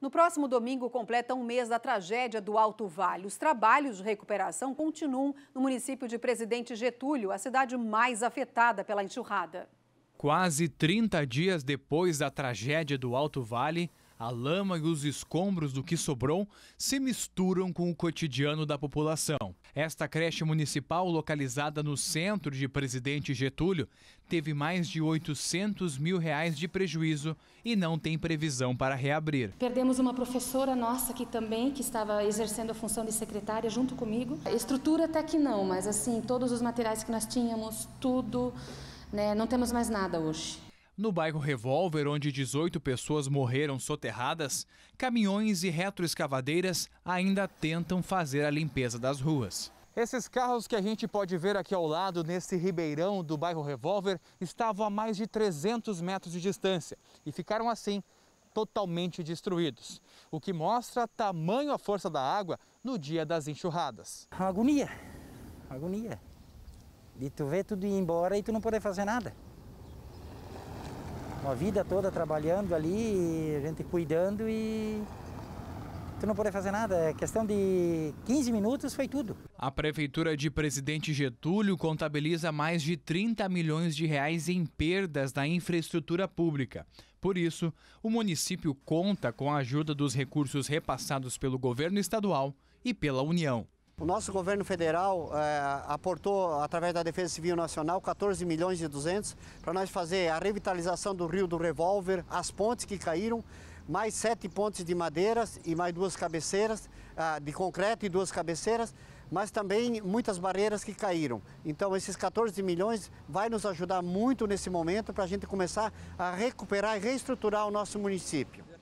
No próximo domingo, completa um mês da tragédia do Alto Vale. Os trabalhos de recuperação continuam no município de Presidente Getúlio, a cidade mais afetada pela enxurrada. Quase 30 dias depois da tragédia do Alto Vale, a lama e os escombros do que sobrou se misturam com o cotidiano da população. Esta creche municipal, localizada no centro de Presidente Getúlio, teve mais de 800 mil reais de prejuízo e não tem previsão para reabrir. Perdemos uma professora nossa que também, que estava exercendo a função de secretária junto comigo. estrutura até que não, mas assim, todos os materiais que nós tínhamos, tudo, né, não temos mais nada hoje. No bairro Revolver, onde 18 pessoas morreram soterradas, caminhões e retroescavadeiras ainda tentam fazer a limpeza das ruas. Esses carros que a gente pode ver aqui ao lado, nesse ribeirão do bairro Revolver, estavam a mais de 300 metros de distância e ficaram assim, totalmente destruídos. O que mostra tamanho a força da água no dia das enxurradas. Agonia, agonia. E tu vê tudo ir embora e tu não poder fazer nada uma vida toda trabalhando ali, a gente cuidando e tu não pode fazer nada. É questão de 15 minutos, foi tudo. A Prefeitura de Presidente Getúlio contabiliza mais de 30 milhões de reais em perdas na infraestrutura pública. Por isso, o município conta com a ajuda dos recursos repassados pelo governo estadual e pela União. O nosso governo federal é, aportou, através da Defesa Civil Nacional, 14 milhões e 200 para nós fazer a revitalização do rio do Revólver, as pontes que caíram, mais sete pontes de madeiras e mais duas cabeceiras, ah, de concreto e duas cabeceiras, mas também muitas barreiras que caíram. Então, esses 14 milhões vai nos ajudar muito nesse momento para a gente começar a recuperar e reestruturar o nosso município.